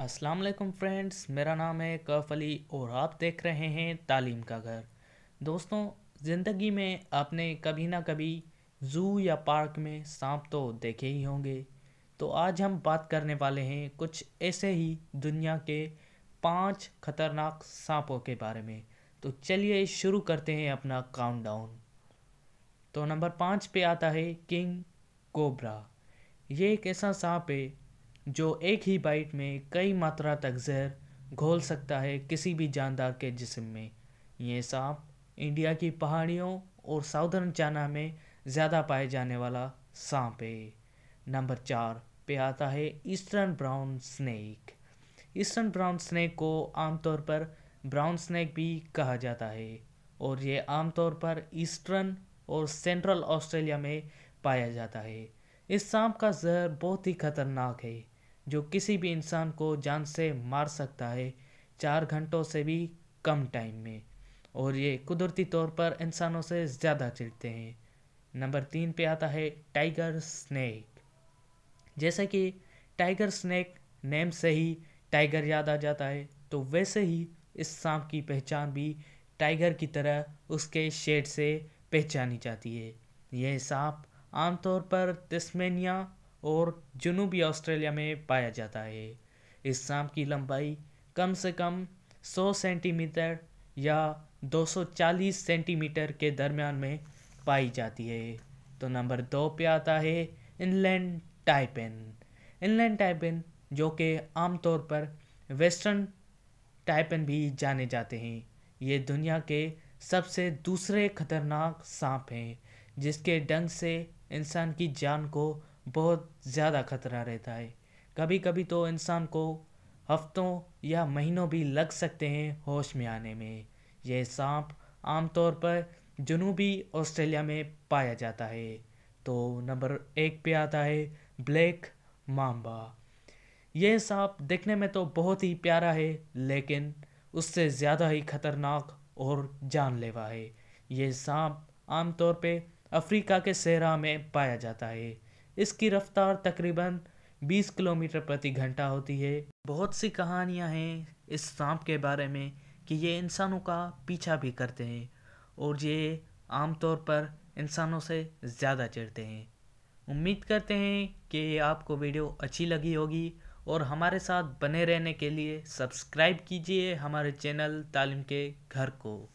अस्सलाम वालेकुम फ्रेंड्स मेरा नाम है कफ अली और आप देख रहे हैं तालीम का घर दोस्तों ज़िंदगी में आपने कभी ना कभी ज़ू या पार्क में सांप तो देखे ही होंगे तो आज हम बात करने वाले हैं कुछ ऐसे ही दुनिया के पांच खतरनाक सांपों के बारे में तो चलिए शुरू करते हैं अपना काउंटडाउन तो नंबर पाँच पे आता है किंग कोबरा ये एक ऐसा सांप है जो एक ही बाइट में कई मात्रा तक जहर घोल सकता है किसी भी जानदार के जिस्म में ये सांप इंडिया की पहाड़ियों और साउदर्न चाइना में ज़्यादा पाए जाने वाला सांप है नंबर चार पे आता है eastern brown snake eastern brown snake को आमतौर पर ब्राउन स्नैक भी कहा जाता है और ये आमतौर पर ईस्टर्न और सेंट्रल ऑस्ट्रेलिया में पाया जाता है इस सांप का जहर बहुत ही खतरनाक है जो किसी भी इंसान को जान से मार सकता है चार घंटों से भी कम टाइम में और ये कुदरती तौर पर इंसानों से ज़्यादा चिढ़ते हैं नंबर तीन पे आता है टाइगर स्नैक जैसे कि टाइगर स्नैक नेम से ही टाइगर याद आ जाता है तो वैसे ही इस सांप की पहचान भी टाइगर की तरह उसके शेड से पहचानी जाती है यह सांप आमतौर पर तस्मेनिया और जनूबी ऑस्ट्रेलिया में पाया जाता है इस सांप की लंबाई कम से कम 100 सेंटीमीटर या 240 सेंटीमीटर के दरमियान में पाई जाती है तो नंबर दो पे आता है इनलैंड टाइपेन इनलैंड टाइपेन जो कि आमतौर पर वेस्टर्न टाइपेन भी जाने जाते हैं ये दुनिया के सबसे दूसरे खतरनाक सांप हैं जिसके डंग से इंसान की जान को बहुत ज़्यादा खतरा रहता है कभी कभी तो इंसान को हफ्तों या महीनों भी लग सकते हैं होश में आने में यह सांप आमतौर पर जनूबी ऑस्ट्रेलिया में पाया जाता है तो नंबर एक पे आता है ब्लैक माम्बा यह सांप देखने में तो बहुत ही प्यारा है लेकिन उससे ज़्यादा ही खतरनाक और जानलेवा है यह सांप आमतौर पे अफ्रीका के सहरा में पाया जाता है इसकी रफ्तार तकरीबन 20 किलोमीटर प्रति घंटा होती है बहुत सी कहानियां हैं इस सांप के बारे में कि ये इंसानों का पीछा भी करते हैं और ये आमतौर पर इंसानों से ज़्यादा चिढ़ते हैं उम्मीद करते हैं कि ये आपको वीडियो अच्छी लगी होगी और हमारे साथ बने रहने के लिए सब्सक्राइब कीजिए हमारे चैनल तालीम के घर को